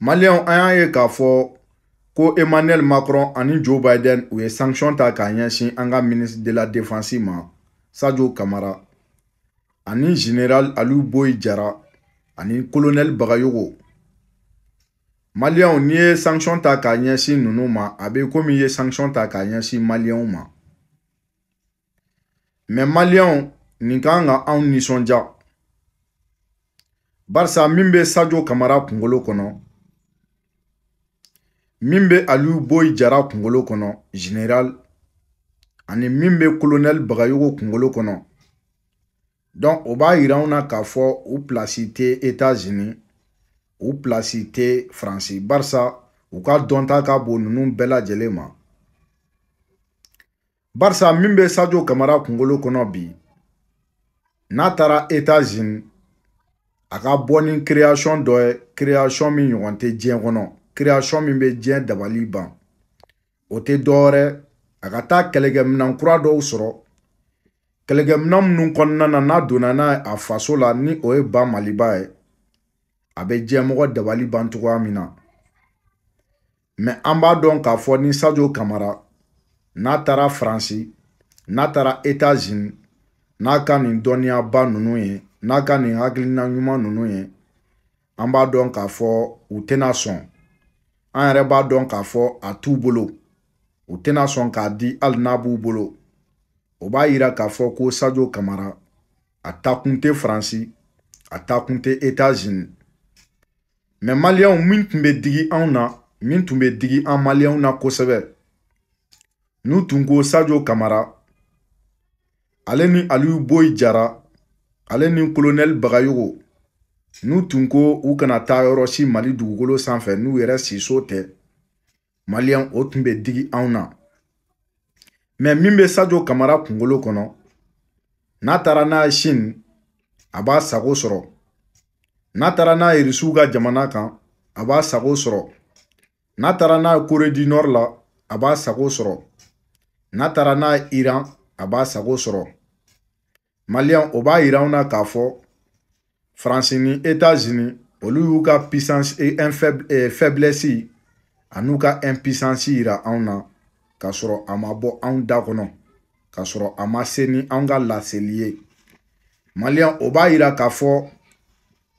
Maliyɛnw an y'a ye k'a fɔ ko Emmanuel Macron ani Joe Biden u ye sanction ta k'a ɲɛsin an ka ministre de la défense ma Sadio Camara ani général Aliou Boye Diara ani colonel Bagayogo Maliyɛnw n'i ye sanction ta k'a ɲɛsin ninnu ma a bɛ komi i ye sanction ta k'a ɲɛsin maliyɛnw ma mais maliyɛnw nin kan ka anw nisɔndiya barisa min bɛ Sadio Camara kunkolo kɔnɔ min bɛ aliyu boyi jara kunkolo kɔnɔ general ani min bɛ colonel bagayogo kunkolo kɔnɔ donc o b'a yira anw na k'a fɔ u pilasi tɛ états-unis u pilasi tɛ faransi barisa u ka dɔnta ka bon ninnu bɛɛ lajɛlen ma barisa min bɛ sajo kamara kunkolo kɔnɔ bi n'a taara états-unis a ka bɔ ni création dɔ ye création min ɲɔgɔn tɛ diɲɛ kɔnɔ kireyasɔn min bɛ diɲɛ dabali ban o tɛ dɔwɛrɛ a ka taa kɛlɛkɛminɛn kura dɔw sɔrɔ kɛlɛkɛminɛn minnu kɔnɔna na n'a donna n'a ye a faso la ni o ye ba maliba ye a bɛ diɲɛmɔgɔ dabali ban cogoya min na mɛ an b'a dɔn k'a fɔ ni sajo kamara n'a taara faransi n'a taara etazini n'a ka nin dɔnniyaba ninnu ye n'a ka nin hakilina ɲuman ninnu ye an b'a dɔn k'a fɔ u tɛna sɔn an yɛrɛ b'a dɔn k'a fɔ a t'u bolo u tɛna sɔn k'a di hali n'a b'u bolo o b'a yira k'a fɔ ko sajo kamara a taakun tɛ faransi a taakun tɛ etats-unis mɛ maliyɛnw min tun bɛ digi anw na min tun bɛ digi an maliyɛnw na kosɛbɛ n'u tun ko sajo kamara ale ni aliyu boyi jara ale ni kolonɛli bagayogo N'u tun ko u kana taa yɔrɔ si Mali dugukolo sanfɛ n'u yɛrɛ siso tɛ maliyɛn o tun bɛ digi anw na mɛ min bɛ Sadio Kamara kunkolo kɔnɔ n'a taara n'a ye Chine a b'a sago sɔrɔ n'a taara n'a ye Irisiw ka jamana kan a b'a sago sɔrɔ n'a taara n'a ye kore di Nord la a b'a sago sɔrɔ n'a taara n'a ye Iran a b'a sago sɔrɔ maliyɛn o b'a yira anw na k'a fɔ faransi ni états-unis olu y'u ka puissance et eh, faiblesse an'u ka impuissance yira anw na k'a sɔrɔ a ma bɔ anw da kɔnɔ k'a sɔrɔ a ma se ni anw ka laseli ye maliyɛn o b'a yira k'a fɔ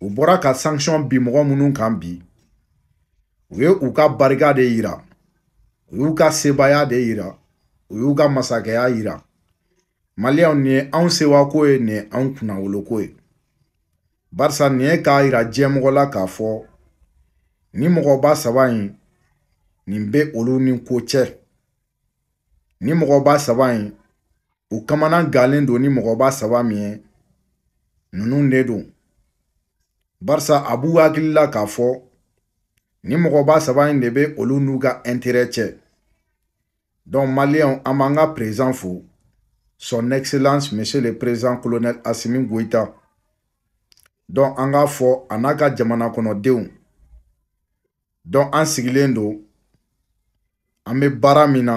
u bɔra ka sanction bin mɔgɔ minnu kan bi u ye u ka barika de yira u y'u ka sebaya de yira u y'u ka masakɛya yira maliyɛnw nin ye anw sewako ye nin ye anw kunnawoloko ye Barisa nin ye k'a yira diɲɛmɔgɔ la k'a fɔ nin mɔgɔba saba in nin bɛ olu ni ko cɛ. Nin mɔgɔba saba in u kamana galen don ni mɔgɔba saba min ye ninnu de don. Barisa a b'u hakili la k'a fɔ nin mɔgɔba saba in de bɛ olu n'u ka intérêt cɛ. Donc maliyɛnw an b'an ka président fo son excellence monsieur le président colonel Asimi Goita Dɔnku an k'a fɔ a n'a ka jamana kɔnɔdenw dɔn an sigilen don an bɛ baara min na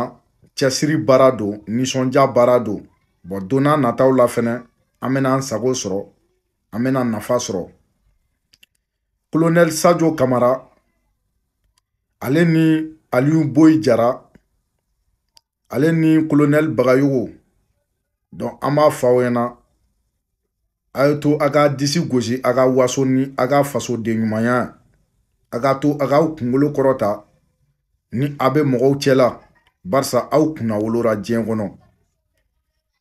cɛsiri baara don nisɔndiya baara don bɔn don nataw la fɛnɛ an bɛna an sago sɔrɔ an bɛna nafa sɔrɔ kolonɛli sajo kamara ale ni aliyu boyi jara ale ni kolonɛli bagayogo dɔn an b'a aw ɲɛna a ye to a ka disi gosi a ka waso ni a ka fasoden ɲumanya a ka to a k'aw kunkolo kɔrɔta ni a bɛ mɔgɔw cɛla barisa aw kunnawolora diɲɛ kɔnɔ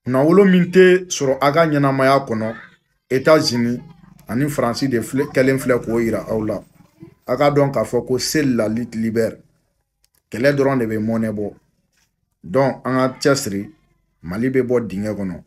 kunnawolo min tɛ sɔrɔ a ka ɲɛnamaya kɔnɔ etats-unis ani faransi de filɛ kɛlen filɛ k'o yira aw la a ka dɔn k'a fɔ ko seli la lit libère kɛlɛ dɔrɔn de bɛ mɔnɛ bɔ donc an ka cɛsiri mali bɛ bɔ dingɛ kɔnɔ